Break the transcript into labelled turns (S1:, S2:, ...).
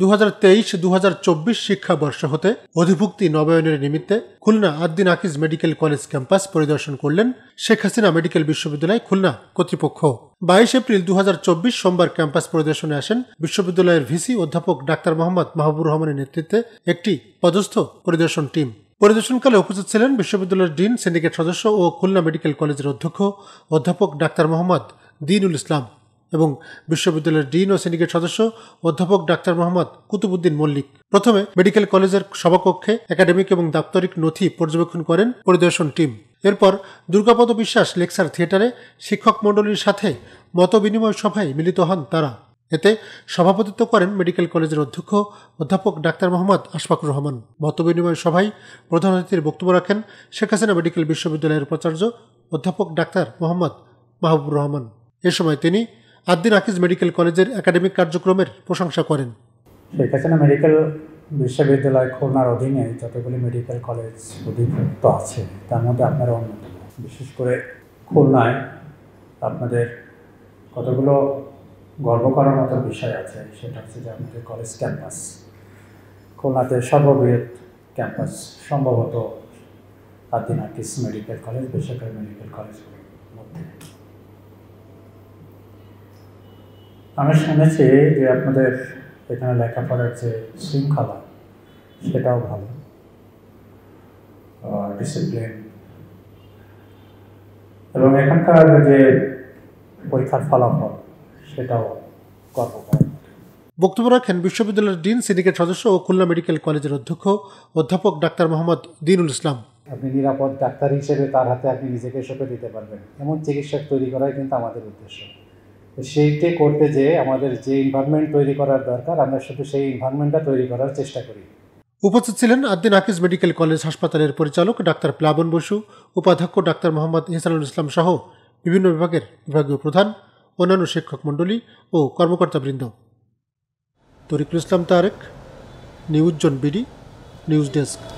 S1: দু তেইশ চব্বিশ শিক্ষাবর্ষ হতে অধিভুক্তি নবায়নের নিমিত্তে Khulna Addin Akij medical college campus পরিদর্শন করলেন শেখ হাসিনা মেডিকেল বিশ্ববিদ্যালয় খুলনা কর্তৃপক্ষ বাইশ এপ্রিল দু সোমবার ক্যাম্পাস পরিদর্শনে আসেন বিশ্ববিদ্যালয়ের ভিসি অধ্যাপক ডাক্তার মোহাম্মদ মাহবুর রহমানের নেতৃত্বে একটি পদস্থ পরিদর্শন টিম পরিদর্শনকালে উপস্থিত ছিলেন বিশ্ববিদ্যালয়ের ডিন সিন্ডিকেট সদস্য ও খুলনা মেডিকেল কলেজের অধ্যক্ষ অধ্যাপক ডাক্তার মোহাম্মদ দিনুল ইসলাম এবং বিশ্ববিদ্যালয়ের ডিন ও সিন্ডিকেট সদস্য অধ্যাপক ডাক্তার মোহাম্মদ কুতুবুদ্দিন মল্লিক প্রথমে মেডিকেল কলেজের সভাকক্ষে একাডেমিক এবং দাপ্তরিক নথি পর্যবেক্ষণ করেন পরিদর্শন টিম এরপর দুর্গাপদ বিশ্বাস লেকচার থিয়েটারে শিক্ষক মণ্ডলীর সাথে মত বিনিময় সভায় মিলিত হন তারা এতে সভাপতিত্ব করেন মেডিকেল কলেজের অধ্যক্ষ অধ্যাপক ডাক্তার মোহাম্মদ আশফাকুর রহমান মতবিনিময় সভায় প্রধান অতিথির বক্তব্য রাখেন শেখ হাসিনা মেডিকেল বিশ্ববিদ্যালয়ের উপাচার্য অধ্যাপক ডাক্তার মোহাম্মদ মাহবুব রহমান এ সময় তিনি আদ্দিন আকিজ মেডিকেল কলেজের একাডেমিক কার্যক্রমের প্রশংসা করেন শেখ হাসিনা মেডিকেল বিশ্ববিদ্যালয় খুলনার অধীনে
S2: যতগুলি মেডিকেল কলেজ অধিভুক্ত আছে তার মধ্যে আপনারা অন্যতম বিশেষ করে খুলনায় আপনাদের কতগুলো গর্ব করার মতো বিষয় আছে সেটা হচ্ছে যে আপনাদের কলেজ ক্যাম্পাস খুলনাতে সর্ববৃহৎ ক্যাম্পাস সম্ভবত আদিনাকিস মেডিকেল কলেজ বেসরকারি মেডিকেল কলেজগুলোর মধ্যে
S1: আমি শুনেছি
S2: যে আপনাদের এখানে লেখাপড়ার যে শৃঙ্খলা সেটাও ভালো ডিসিপ্লিন এবং এখানকার যে পরীক্ষার ফলাফল সেটাও গর্বকর
S1: বক্তব্য রাখেন বিশ্ববিদ্যালয়ের ডিন সিন্ডিকেট সদস্য ও খুলনা মেডিকেল কলেজের অধ্যক্ষ অধ্যাপক ডাক্তার মোহাম্মদ দিনুল ইসলাম
S3: আপনি নিরাপদ ডাক্তার হিসেবে তার হাতে আপনি নিজেকে সঁপে দিতে পারবেন এমন চিকিৎসক তৈরি করাই কিন্তু আমাদের উদ্দেশ্য তো সেইটি করতে যেয়ে আমাদের যে ইনভারমেন্ট তৈরি করার দরকার আমরা শুধু সেই ইনভারনমেন্টটা তৈরি করার চেষ্টা করি
S1: উপস্থিত ছিলেন আদ্দিন আকিজ মেডিকেল কলেজ হাসপাতালের পরিচালক ডাক্তার প্লাবন বসু উপাধ্যক্ষ ডাক্তার মোহাম্মদ ইহসানুল ইসলাম সহ বিভিন্ন বিভাগের বিভাগীয় প্রধান অন্যান্য শিক্ষক মণ্ডলী ও কর্মকর্তাবৃন্দ তরিকুল ইসলাম তারেক নিউজ জন বিডি নিউজ ডেস্ক